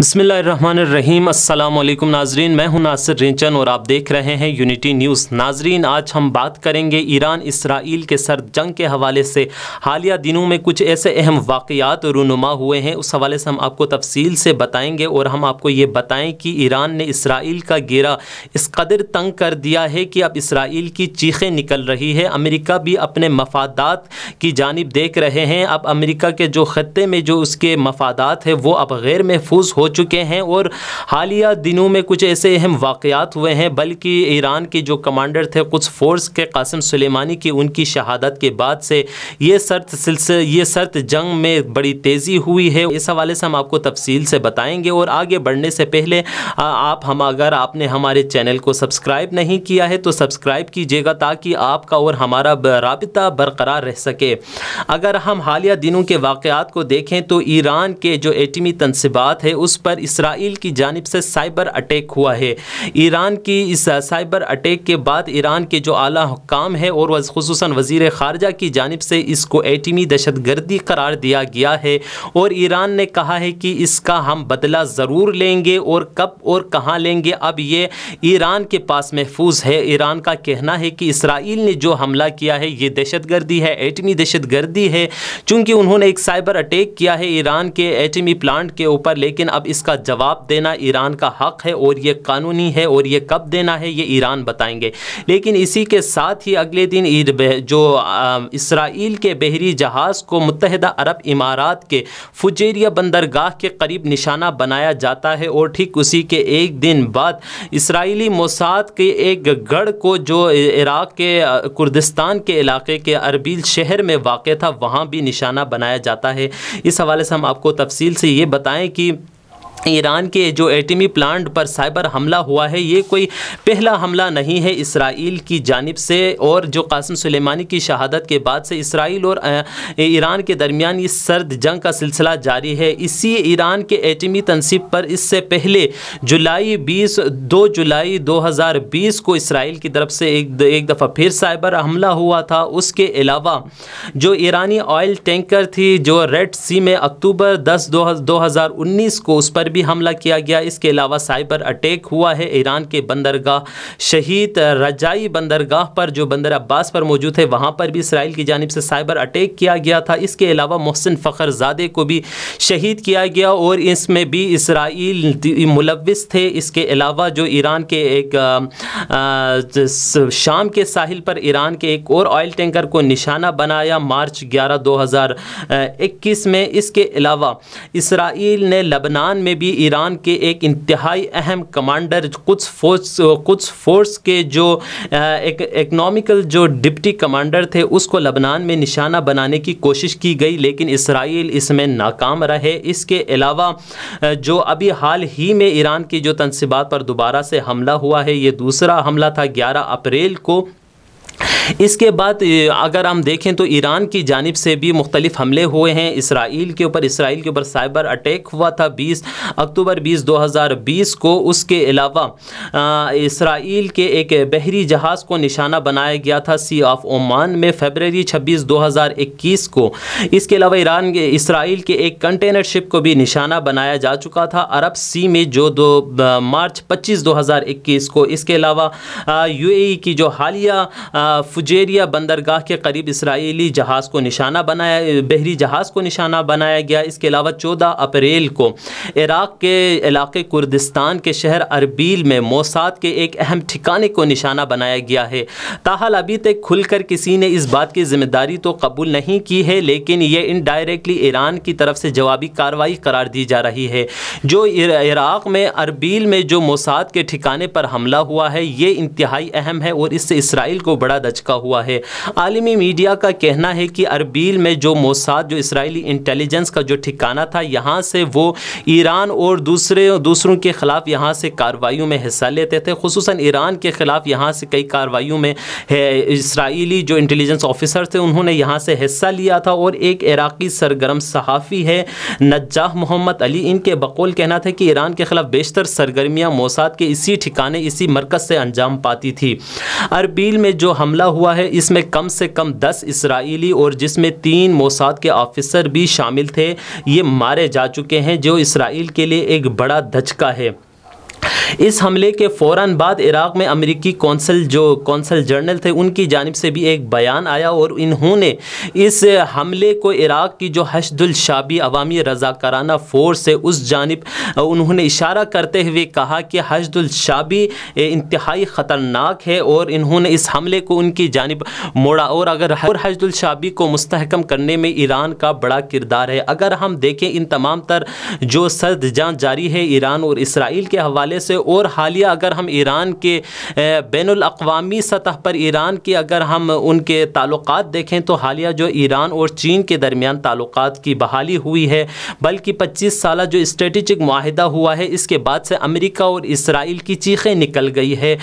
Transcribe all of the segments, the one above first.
बसमीम अल्लाम नाजरीन मैं हूं नासिर रिंचन और आप देख रहे हैं यूनिटी न्यूज़ नाजरीन आज हम बात करेंगे ईरान इसराइल के सर जंग के हवाले से हालिया दिनों में कुछ ऐसे अहम वाक़ात रूनुमा हुए हैं उस हवाले से हम आपको तफसील से बताएंगे और हम आपको ये बताएं कि ईरान ने इसराइल का घेरा इस कदर तंग कर दिया है कि अब इसराइल की चीखें निकल रही है अमेरिका भी अपने मफादात की जानब देख रहे हैं अब अमेरिका के जो ख़त्े में जो उसके मफादात है वो अब गैर महफूज हो चुके हैं और हालिया दिनों में कुछ ऐसे अहम वाक़ात हुए हैं बल्कि ईरान के जो कमांडर थे कुछ फ़ोर्स के कासिम सुलेमानी की उनकी शहादत के बाद से ये सर्त सिलसिले ये सर्त जंग में बड़ी तेज़ी हुई है इस हवाले से हम आपको तफसील से बताएंगे और आगे बढ़ने से पहले आप हम अगर आपने हमारे चैनल को सब्सक्राइब नहीं किया है तो सब्सक्राइब कीजिएगा ताकि आपका और हमारा रबता बरकरार रह सके अगर हम हालिया दिनों के वाक़ात को देखें तो ईरान के जो एटमी तनसिबात है उस पर इसराइल की जानब से साइबर अटैक हुआ है ईरान की इस साइबर अटैक के बाद ईरान के जो आला हुकाम है और खसूस वजीर खारजा की जानब से इसको एटमी दहशत गर्दी करार दिया गया है और ईरान ने कहा है कि इसका हम बदला ज़रूर लेंगे और कब और कहाँ लेंगे अब ये ईरान के पास महफूज है ईरान का कहना है कि इसराइल ने जो हमला किया है ये दहशत गर्दी है एटमी दहशत गर्दी है चूँकि उन्होंने एक साइबर अटैक किया है ईरान के एटमी प्लांट के ऊपर लेकिन अब इसका जवाब देना ईरान का हक है और ये कानूनी है और ये कब देना है ये ईरान बताएंगे लेकिन इसी के साथ ही अगले दिन जो इसराइल के बहरी जहाज़ को मुतहदा अरब इमारात के फुजेरिया बंदरगाह के करीब निशाना बनाया जाता है और ठीक उसी के एक दिन बाद इसराइली मोसाद के एक गढ़ को जो इराक़ के कुर्दिस्तान के इलाके के अरबील शहर में वाक़ था वहाँ भी निशाना बनाया जाता है इस हवाले से हम आपको तफसील से ये बताएं कि ईरान के जो एटमी प्लांट पर साइबर हमला हुआ है ये कोई पहला हमला नहीं है इसराइल की जानब से और जो कासम सुलेमानी की शहादत के बाद से इसराइल और ईरान के दरमियान इस सर्द जंग का सिलसिला जारी है इसी ईरान के एटमी तनसीब पर इससे पहले जुलाई बीस दो जुलाई दो हज़ार बीस को इसराइल की तरफ से एक एक दफ़ा फिर साइबर हमला हुआ था उसके अलावा जो ईरानी ऑयल टेंकर थी जो रेड सी में अक्टूबर दस दो हज़ार उन्नीस को उस पर भी हमला किया गया इसके अलावा साइबर अटैक हुआ है ईरान के बंदरगाह शहीद रजाई बंदरगाह पर जो बंदर अब्बास पर मौजूद है वहाँ पर भी इसराइल की जानब से साइबर अटैक किया गया था इसके अलावा मोहसिन फ़खरजादे को भी शहीद किया गया और इसमें भी इसराइल मुलविस थे इसके अलावा जो ईरान के एक शाम के साहिल पर ईरान के एक और ऑयल टैंकर को निशाना बनाया मार्च 11 2021 में इसके अलावा इसराइल ने लबनान में भी ईरान के एक इंतहाई अहम कमांडर कुछ फोर्स कुछ फोर्स के जो एक इकनॉमिकल जो डिप्टी कमांडर थे उसको लबनान में निशाना बनाने की कोशिश की गई लेकिन इसराइल इसमें नाकाम रहे इसके अलावा जो अभी हाल ही में ईरान की जो तनसीबात पर दोबारा से हमला हुआ है ये दूसरा हमला था ग्यारह अप्रैल को इसके बाद अगर हम देखें तो ईरान की जानब से भी मुख्तलिफ हमले हुए हैं इसराइल के ऊपर इसराइल के ऊपर साइबर अटैक हुआ था 20 अक्टूबर 20 2020 को उसके अलावा इसराइल के एक बहरी जहाज़ को निशाना बनाया गया था सी ऑफ ओमान में फेबररी 26 2021 को इसके अलावा ईरान के इसराइल के एक कंटेनर शिप को भी निशाना बनाया जा चुका था अरब सी में जो दो मार्च हज़ार इक्कीस को इसके अलावा ए की जो हालिया फुजेरिया बंदरगाह के करीब इसराइली जहाज़ को निशाना बनाया बहरी जहाज़ को निशाना बनाया गया इसके अलावा चौदह अप्रैल को इराक़ के इलाके कुर्दिस्तान के शहर अरबील में मोसाद के एक अहम ठिकाने को निशाना बनाया गया है ताहल अभी तक खुलकर किसी ने इस बात की जिम्मेदारी तो कबूल नहीं की है लेकिन यह इनडायरेक्टली ईरान की तरफ से जवाबी कार्रवाई करार दी जा रही है जो इराक़ में अरबील में जो मोसाद के ठिकाने पर हमला हुआ है ये इंतहाई अहम है और इससे इसराइल को बड़ा दचका हुआ है आलमी मीडिया का कहना है कि अरबील में जो मोसाद जो इसराइली इंटेलिजेंस का जो ठिकाना था यहाँ से वो ईरान और दूसरे दूसरों के ख़िलाफ़ यहाँ से कार्रवाइयों में हिस्सा लेते थे खसूस ईरान के ख़िलाफ़ यहाँ से कई कार्रवाइयों में इसराइली जो इंटेलिजेंस ऑफिसर थे उन्होंने यहाँ से हिस्सा लिया था और एक इराक़ी सरगर्म सहाफ़ी है नज्जा मोहम्मद अली इनके बकौल कहना था कि ईरान के ख़िलाफ़ बेशतर सरगर्मियाँ मोसाद के इसी ठिकाने इसी मरकज़ से अंजाम पाती थी अरबील में जो हमला हुआ है इसमें कम से कम दस इसराइली और जिसमें तीन मोसाद के ऑफिसर भी शामिल थे ये मारे जा चुके हैं जो इसराइल के लिए एक बड़ा धचका है इस हमले के फ़ौर बाद इराक़ में अमरीकी कौंसल जो कौंसल जनरल थे उनकी जानब से भी एक बयान आया और इन्होंने इस हमले को इराक़ की जो हशदुलशाबी अवामी रजाकाराना फ़ोर्स है उस जानब उन्होंने इशारा करते हुए कहा कि हशदुलशाबी इंतहाई ख़तरनाक है और इन्होंने इस हमले को उनकी जानब मोड़ा और अगर और हजदुलशाबी को मस्तकम करने में ईरान का बड़ा किरदार है अगर हम देखें इन तमाम तर जो सर्द जान जारी है ईरान और इसराइल के हवाले हवाले से और हालिया अगर हम ईरान के बैन अवी सतह पर ईरान के अगर हम उनके ताल्लुक देखें तो हालिया जो ईरान और चीन के दरमियान ताल्लुक की बहाली हुई है बल्कि पच्चीस साल जो स्ट्रेटिजिक माहिदा हुआ है इसके बाद से अमरीका और इसराइल की चीखें निकल गई है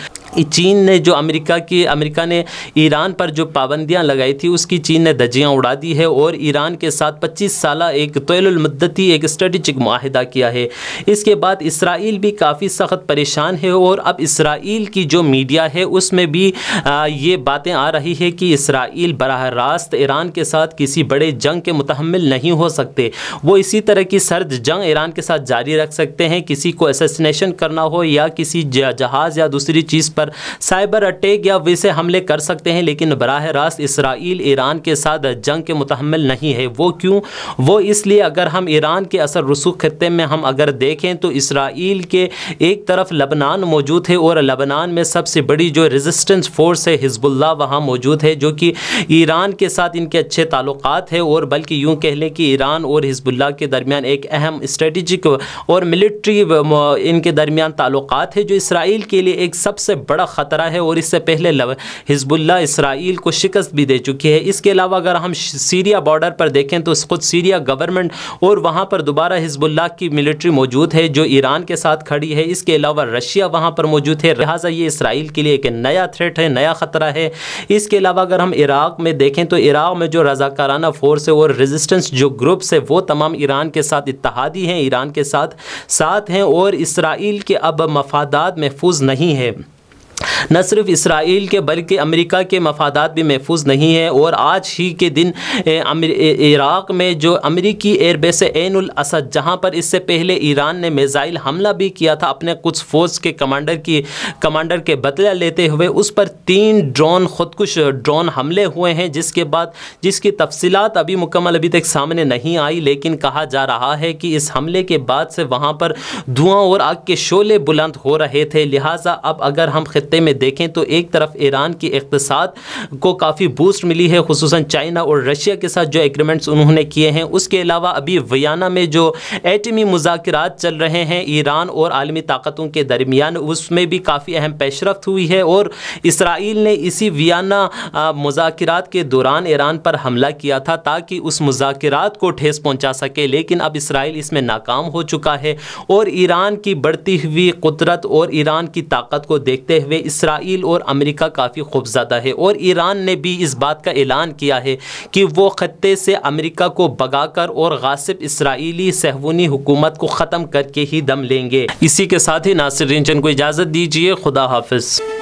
चीन ने जो अमेरिका की अमेरिका ने ईरान पर जो पाबंदियां लगाई थी उसकी चीन ने दजियां उड़ा दी है और ईरान के साथ 25 साल एक तोलमदती एक स्ट्रेटिजिक माहिदा किया है इसके बाद इसराइल भी काफ़ी सख्त परेशान है और अब इसराइल की जो मीडिया है उसमें भी आ, ये बातें आ रही है कि इसराइल बरह रास्त ईरान के साथ किसी बड़े जंग के मुतहमल नहीं हो सकते वो इसी तरह की सर्द जंग ईरान के साथ जारी रख सकते हैं किसी को असैसिनेशन करना हो या किसी जहाज़ या दूसरी चीज़ पर साइबर अटैक या वैसे हमले कर सकते हैं लेकिन बरह रास्त इसराइल ईरान के साथ जंग के मुतहमल नहीं है वो क्यों वो इसलिए अगर हम ईरान के असर रसूख खत्े में हम अगर देखें तो इसराइल के एक तरफ लबनान मौजूद है और लबनान में सबसे बड़ी जो रेजिस्टेंस फोर्स है हिजबुल्ला वहाँ मौजूद है जो कि ईरान के साथ इनके अच्छे ताल्लुक है और बल्कि यूँ कह लें कि ईरान और हिजबुल्ला के दरमियान एक अहम स्ट्रेटिजिक और मिलिट्री इनके दरमियान ताल्लुक है जो इसराइल के लिए एक सबसे बड़ा ख़तरा है और इससे पहले हिजबुल्ला इसराइल को शिकस्त भी दे चुकी है इसके अलावा अगर हम सीरिया बॉर्डर पर देखें तो खुद सीरिया गवर्नमेंट और वहाँ पर दोबारा हिजबुल्ला की मिलिट्री मौजूद है जो ईरान के साथ खड़ी है इसके अलावा रशिया वहाँ पर मौजूद है लिहाजा ये इसराइल के लिए एक नया थ्रेट है नया ख़तरा है इसके अलावा अगर हम इराक़ में देखें तो इराक़ में जो रजाकाराना फोर्स है और रेजिस्टेंस जो ग्रुप्स है वो तमाम ईरान के साथ इतिहादी हैं ईरान के साथ साथ हैं और इसराइल के अब मफादात महफूज नहीं है न सिर्फ इसराइल के बल्कि अमेरिका के मफादात भी महफूज नहीं है और आज ही के दिन इराक़ में जो अमेरिकी एयरबेस एनुल असद जहाँ पर इससे पहले ईरान ने मिज़ाइल हमला भी किया था अपने कुछ फ़ौज के कमांडर की कमांडर के बदला लेते हुए उस पर तीन ड्रोन खुदकुश ड्रोन हमले हुए हैं जिसके बाद जिसकी तफसीत अभी मुकम्मल अभी तक सामने नहीं आई लेकिन कहा जा रहा है कि इस हमले के बाद से वहाँ पर धुआं और आग के शोले बुलंद हो रहे थे लिहाजा अब अगर हम खत्े में में देखें तो एक तरफ ईरान की इकतसाद को काफ़ी बूस्ट मिली है खसूस चाइना और रशिया के साथ जो एग्रीमेंट्स उन्होंने किए हैं उसके अलावा अभी वियाना में जो एटमी e मुजाकर चल रहे हैं ईरान और आलमी ताकतों के दरमियान उसमें भी काफ़ी अहम पेशरफ हुई है और इसराइल ने इसी वियाना मुजाकर के दौरान ईरान पर हमला किया था ताकि उस मुजाकर को ठेस पहुँचा सके लेकिन अब इसराइल इसमें नाकाम हो चुका है और ईरान की बढ़ती हुई कुदरत और ईरान की ताकत को देखते हुए इस इसराइल और अमेरिका काफ़ी खूबजादा है और ईरान ने भी इस बात का ऐलान किया है कि वो ख़त्े से अमेरिका को भगाकर और गासिब इसराइली सहवनी हुकूमत को ख़त्म करके ही दम लेंगे इसी के साथ ही नासिर रिंजन को इजाज़त दीजिए खुदा हाफिज़